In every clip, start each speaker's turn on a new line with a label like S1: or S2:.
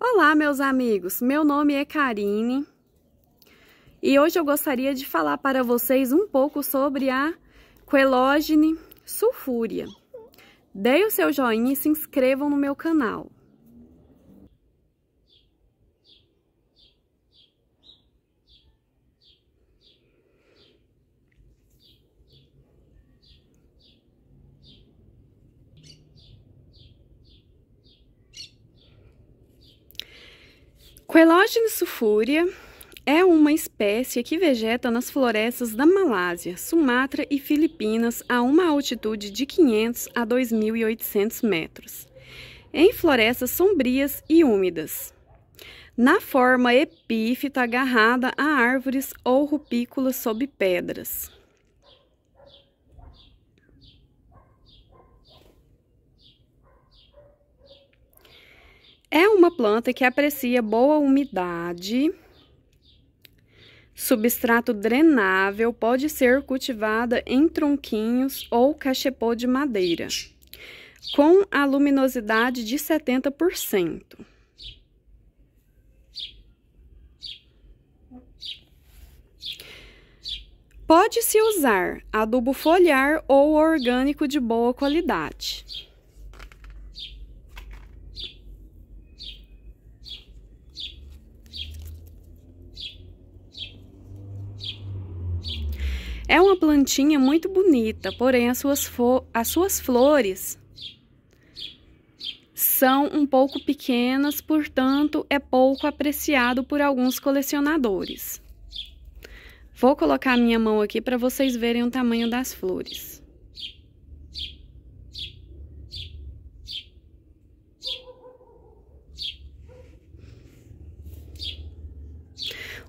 S1: Olá, meus amigos. Meu nome é Karine e hoje eu gostaria de falar para vocês um pouco sobre a Coelogene sulfúria. Deem o seu joinha e se inscrevam no meu canal. Coelogene sulfúria é uma espécie que vegeta nas florestas da Malásia, Sumatra e Filipinas a uma altitude de 500 a 2.800 metros, em florestas sombrias e úmidas. Na forma epífita agarrada a árvores ou rupículas sob pedras. planta que aprecia boa umidade. Substrato drenável pode ser cultivada em tronquinhos ou cachepô de madeira, com a luminosidade de 70%. Pode-se usar adubo foliar ou orgânico de boa qualidade. É uma plantinha muito bonita, porém as suas, as suas flores são um pouco pequenas, portanto é pouco apreciado por alguns colecionadores. Vou colocar a minha mão aqui para vocês verem o tamanho das flores.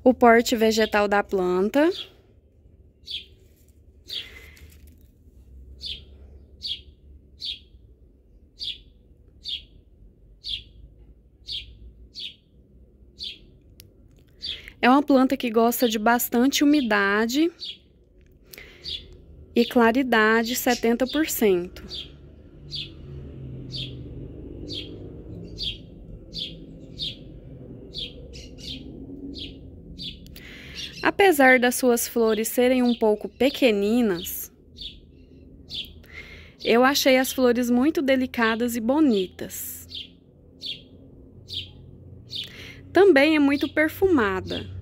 S1: O porte vegetal da planta É uma planta que gosta de bastante umidade e claridade 70%. Apesar das suas flores serem um pouco pequeninas, eu achei as flores muito delicadas e bonitas. Também é muito perfumada.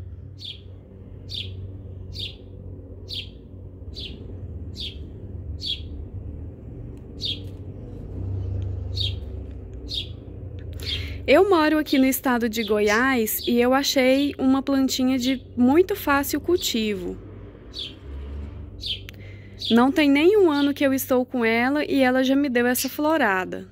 S1: Eu moro aqui no estado de Goiás e eu achei uma plantinha de muito fácil cultivo. Não tem nem um ano que eu estou com ela e ela já me deu essa florada.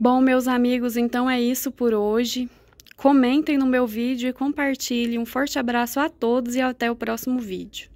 S1: Bom, meus amigos, então é isso por hoje. Comentem no meu vídeo e compartilhem. Um forte abraço a todos e até o próximo vídeo.